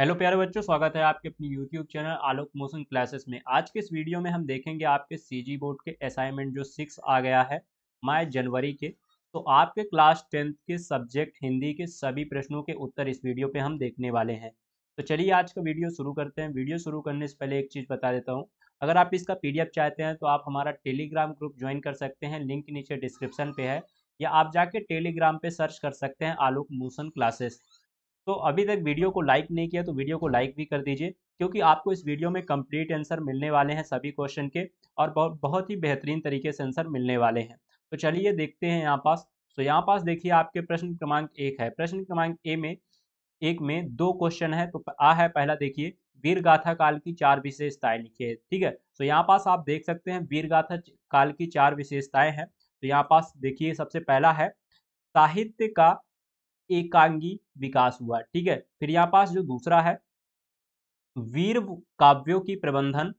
hello प्यारे बच्चों स्वागत है आपके अपने YouTube channel Alok Motion Classes में आज के इस वीडियो में हम देखेंगे आपके सीजी बोर्ड के असाइनमेंट जो सिक्स आ गया है माय जनवरी के तो आपके क्लास टेंथ के सब्जेक्ट हिंदी के सभी प्रश्नों के उत्तर इस वीडियो पे हम देखने वाले हैं तो चलिए आज का वीडियो शुरू करते हैं वीडियो शुरू करने से पहले एक चीज़ बता देता हूँ अगर आप इसका पी चाहते हैं तो आप हमारा टेलीग्राम ग्रुप ज्वाइन कर सकते हैं लिंक नीचे डिस्क्रिप्शन पे है या आप जाके टेलीग्राम पे सर्च कर सकते हैं आलोक मोशन क्लासेस तो अभी तक वीडियो को लाइक नहीं किया तो वीडियो को लाइक भी कर दीजिए क्योंकि आपको इस वीडियो में कंप्लीट आंसर मिलने वाले हैं सभी क्वेश्चन के और बहुत बहुत ही बेहतरीन तरीके से आंसर मिलने वाले हैं तो चलिए देखते हैं यहाँ पास तो यहाँ पास देखिए आपके प्रश्न क्रमांक एक है प्रश्न क्रमांक ए में एक में दो क्वेश्चन है तो आ है पहला देखिए वीर गाथा काल की चार विशेषताएं लिखिए ठीक है तो यहाँ पास आप देख सकते हैं वीर गाथा काल की चार विशेषताएं हैं तो यहाँ पास देखिए सबसे पहला है साहित्य का एकांगी विकास हुआ ठीक है फिर यहाँ पास जो दूसरा है वीर काव्यों की प्रबंधन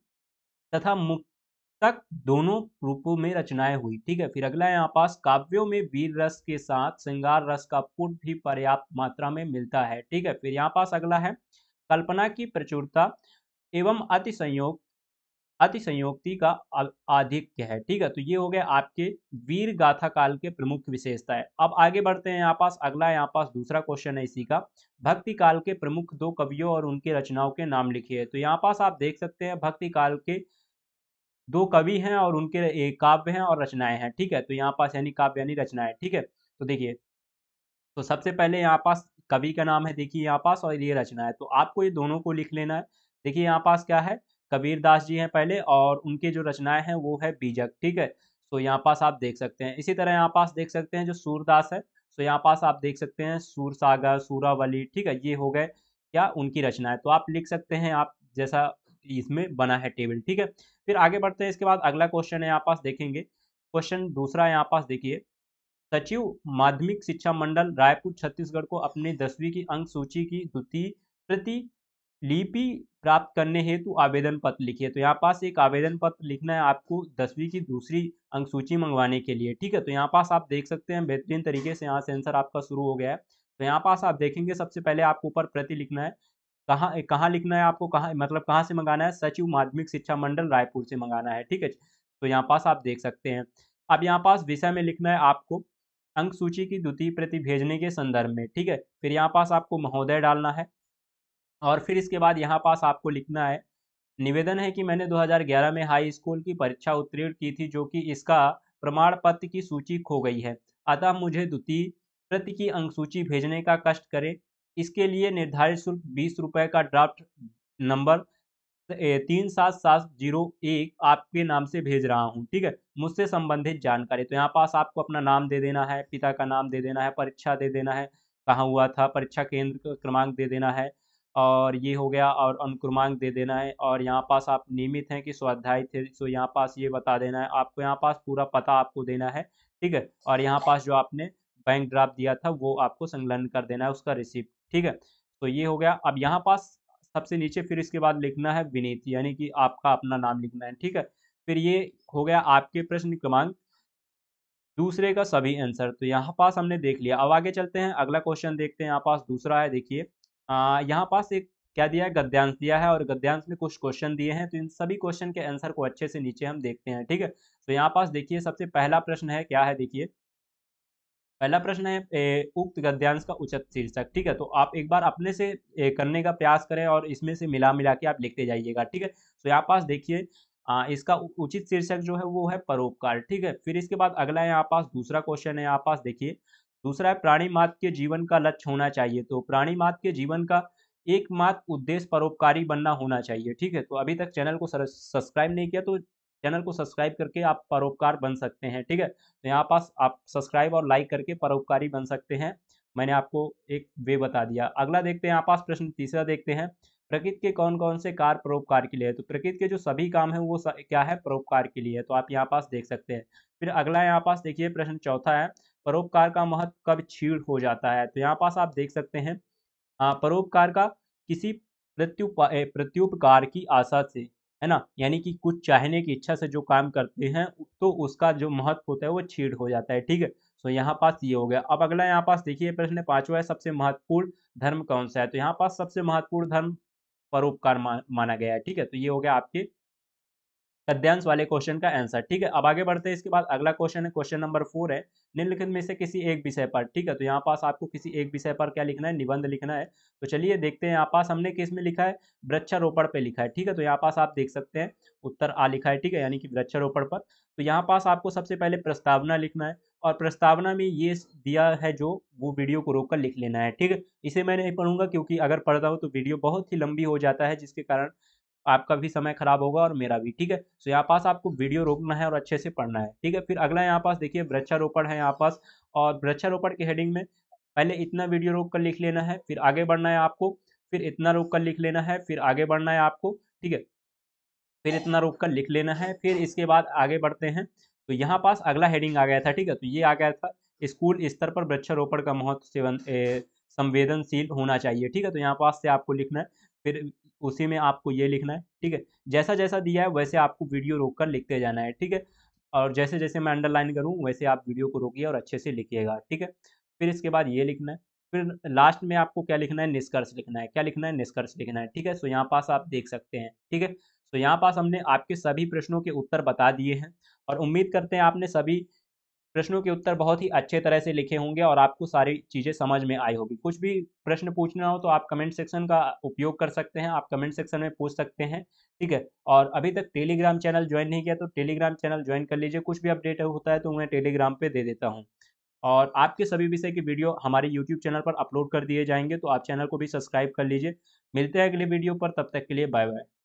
तथा मुक्तक दोनों रूपों में रचनाएं हुई ठीक है फिर अगला यहाँ पास काव्यों में वीर रस के साथ श्रृंगार रस का पुट भी पर्याप्त मात्रा में मिलता है ठीक है फिर यहाँ पास अगला है कल्पना की प्रचुरता एवं अति संयोग अति संयोक्ति का आधिक्य है ठीक है तो ये हो गया आपके वीर गाथा काल के प्रमुख विशेषता है अब आगे बढ़ते हैं यहाँ पास अगला यहाँ पास दूसरा क्वेश्चन है इसी का भक्ति काल के प्रमुख दो कवियों और उनकी रचनाओं के नाम लिखिए तो यहाँ पास आप देख सकते हैं भक्ति काल के दो कवि हैं और उनके काव्य हैं और रचनाएं हैं ठीक है तो यहाँ पास यानी काव्य यानी रचनाएं ठीक है तो देखिए तो सबसे पहले यहाँ पास कवि का नाम है देखिए यहाँ पास और ये रचना है तो आपको ये दोनों को लिख लेना है देखिए यहाँ पास क्या है कबीर दास जी हैं पहले और उनकी जो रचनाएं हैं वो है बीजक ठीक है सो यहाँ पास आप देख सकते हैं इसी तरह यहाँ पास देख सकते हैं जो सूरदास है सो यहाँ पास आप देख सकते हैं सूर सागर सूरावली ठीक है ये हो गए क्या उनकी रचना है तो आप लिख सकते हैं आप जैसा इसमें बना है टेबल ठीक है फिर आगे बढ़ते हैं इसके बाद अगला क्वेश्चन है यहाँ पास देखेंगे क्वेश्चन दूसरा यहाँ पास देखिए सचिव माध्यमिक शिक्षा मंडल रायपुर छत्तीसगढ़ को अपनी दसवीं की अंक सूची की द्वितीय प्रति लिपि प्राप्त करने हेतु आवेदन पत्र लिखिए तो यहाँ पास एक आवेदन पत्र लिखना है आपको दसवीं की दूसरी अंक सूची मंगवाने के लिए ठीक है तो यहाँ पास आप देख सकते हैं बेहतरीन तरीके से यहाँ से आंसर आपका शुरू हो गया है तो यहाँ पास आप देखेंगे सबसे पहले आपको ऊपर प्रति लिखना है कहाँ कहाँ लिखना है आपको कहाँ मतलब कहाँ से मंगाना है सचिव माध्यमिक शिक्षा मंडल रायपुर से मंगाना है ठीक है तो यहाँ पास आप देख सकते हैं अब यहाँ पास विषय में लिखना है आपको अंक सूची की द्वितीय प्रति भेजने के संदर्भ में ठीक है फिर यहाँ पास आपको महोदय डालना है और फिर इसके बाद यहाँ पास आपको लिखना है निवेदन है कि मैंने 2011 में हाई स्कूल की परीक्षा उत्तीर्ण की थी जो कि इसका प्रमाण पत्र की सूची खो गई है अतः मुझे द्वितीय प्रति की अंक सूची भेजने का कष्ट करें इसके लिए निर्धारित शुल्क बीस रुपये का ड्राफ्ट नंबर तीन सात सात जीरो एक आपके नाम से भेज रहा हूँ ठीक है मुझसे संबंधित जानकारी तो यहाँ पास आपको अपना नाम दे देना है पिता का नाम दे देना है परीक्षा दे देना है कहाँ हुआ था परीक्षा केंद्र क्रमांक दे देना है और ये हो गया और अनुक्रमांक दे देना है और यहाँ पास आप नियमित हैं कि स्वाध्याय थे सो यहाँ पास ये बता देना है आपको यहाँ पास पूरा पता आपको देना है ठीक है और यहाँ पास जो आपने बैंक ड्राफ्ट दिया था वो आपको संलग्न कर देना है उसका रिसिप्ट ठीक है तो ये हो गया अब यहाँ पास सबसे नीचे फिर इसके बाद लिखना है विनीत यानी कि आपका अपना नाम लिखना है ठीक है फिर ये हो गया आपके प्रश्न क्रमांक दूसरे का सभी आंसर तो यहाँ पास हमने देख लिया अब आगे चलते हैं अगला क्वेश्चन देखते हैं यहाँ पास दूसरा है देखिए यहाँ पास एक क्या दिया है गद्यांश दिया है और गद्यांश में कुछ क्वेश्चन दिए हैं तो इन सभी क्वेश्चन के आंसर को अच्छे से नीचे हम देखते हैं ठीक है तो यहाँ पास देखिए सबसे पहला प्रश्न है क्या है देखिए पहला प्रश्न है उक्त गद्यांश का उचित शीर्षक ठीक है तो आप एक बार अपने से करने का प्रयास करें और इसमें से मिला मिला के आप लिखते जाइएगा ठीक है तो यहाँ पास देखिए इसका उचित शीर्षक जो है वो है परोपकार ठीक है फिर इसके बाद अगला यहाँ पास दूसरा क्वेश्चन है यहाँ पास देखिए दूसरा है प्राणी मात्र के जीवन का लक्ष्य होना चाहिए तो प्राणी मात्र के जीवन का एकमात्र उद्देश्य परोपकारी बनना होना चाहिए ठीक है तो अभी तक चैनल को सब्सक्राइब नहीं किया तो चैनल को सब्सक्राइब करके आप परोपकार बन सकते हैं ठीक है तो यहाँ पास आप सब्सक्राइब और लाइक करके परोपकारी बन सकते हैं मैंने आपको एक वे बता दिया अगला देखते हैं यहाँ पास प्रश्न तीसरा देखते हैं प्रकृति के कौन कौन से कार्य परोपकार के लिए है तो प्रकृति के जो सभी काम है वो क्या है परोपकार के लिए तो आप यहाँ पास देख सकते हैं फिर अगला यहाँ पास देखिए प्रश्न चौथा है परोपकार का महत्व कब छीण हो जाता है तो यहाँ पास आप देख सकते हैं परोपकार का किसी प्रत्युपा प्रत्युपकार की आशा से है ना यानी कि कुछ चाहने की इच्छा से जो काम करते हैं तो उसका जो महत्व होता है वो छीण हो जाता है ठीक है सो यहाँ पास ये हो गया अब अगला यहाँ पास देखिए प्रश्न पांचवा है सबसे महत्वपूर्ण धर्म कौन सा है तो यहाँ पास सबसे महत्वपूर्ण धर्म परोपकार माना गया है ठीक है तो ये हो गया आपके गद्यांश वाले क्वेश्चन का आंसर ठीक है अब आगे बढ़ते हैं इसके बाद अगला क्वेश्चन है क्वेश्चन नंबर फोर है निम्नलिखित में से किसी एक विषय पर ठीक है तो यहाँ पास आपको किसी एक विषय पर क्या लिखना है निबंध लिखना है तो चलिए देखते हैं यहाँ पास हमने किस में लिखा है वृक्षारोपण पे लिखा है ठीक है तो यहाँ पास आप देख सकते हैं उत्तर आ लिखा है ठीक है यानी कि वृक्षारोपण पर तो यहाँ पास आपको सबसे पहले प्रस्तावना लिखना है और प्रस्तावना में ये दिया है जो वो वीडियो को रोककर लिख लेना है ठीक है इसे मैं नहीं पढ़ूंगा क्योंकि अगर पढ़ता हूँ तो वीडियो बहुत ही लंबी हो जाता है जिसके कारण आपका भी समय खराब होगा और मेरा भी ठीक है सो यहाँ पास आपको वीडियो रोकना है और अच्छे से पढ़ना है ठीक है फिर अगला यहाँ पास देखिए वृक्षारोपण है यहाँ पास और वृक्षारोपण के हेडिंग में पहले इतना वीडियो रोक कर लिख लेना है फिर आगे बढ़ना है आपको फिर इतना रोक कर लिख लेना है फिर आगे बढ़ना है आपको ठीक है फिर इतना रोक कर लिख लेना है फिर इसके बाद आगे बढ़ते हैं तो यहाँ पास अगला हेडिंग आ गया था ठीक है तो ये आ गया था स्कूल स्तर पर वृक्षारोपण का महत्व संवेदनशील होना चाहिए ठीक है तो यहाँ पास से आपको लिखना है फिर उसी में आपको ये लिखना है ठीक है जैसा जैसा दिया है वैसे आपको वीडियो रोक कर लिखते जाना है ठीक है और जैसे जैसे मैं अंडरलाइन करूँ वैसे आप वीडियो को रोकिए और अच्छे से लिखिएगा ठीक है फिर इसके बाद ये लिखना है फिर लास्ट में आपको क्या लिखना है निष्कर्ष लिखना है क्या लिखना है निष्कर्ष लिखना है ठीक है सो यहाँ पास आप देख सकते हैं ठीक है सो यहाँ पास हमने आपके सभी प्रश्नों के उत्तर बता दिए हैं और उम्मीद करते हैं आपने सभी प्रश्नों के उत्तर बहुत ही अच्छे तरह से लिखे होंगे और आपको सारी चीज़ें समझ में आई होगी कुछ भी प्रश्न पूछना हो तो आप कमेंट सेक्शन का उपयोग कर सकते हैं आप कमेंट सेक्शन में पूछ सकते हैं ठीक है और अभी तक टेलीग्राम चैनल ज्वाइन नहीं किया तो टेलीग्राम चैनल ज्वाइन कर लीजिए कुछ भी अपडेट होता है तो मैं टेलीग्राम पर दे देता हूँ और आपके सभी विषय की वीडियो हमारे यूट्यूब चैनल पर अपलोड कर दिए जाएंगे तो आप चैनल को भी सब्सक्राइब कर लीजिए मिलते हैं अगले वीडियो पर तब तक के लिए बाय बाय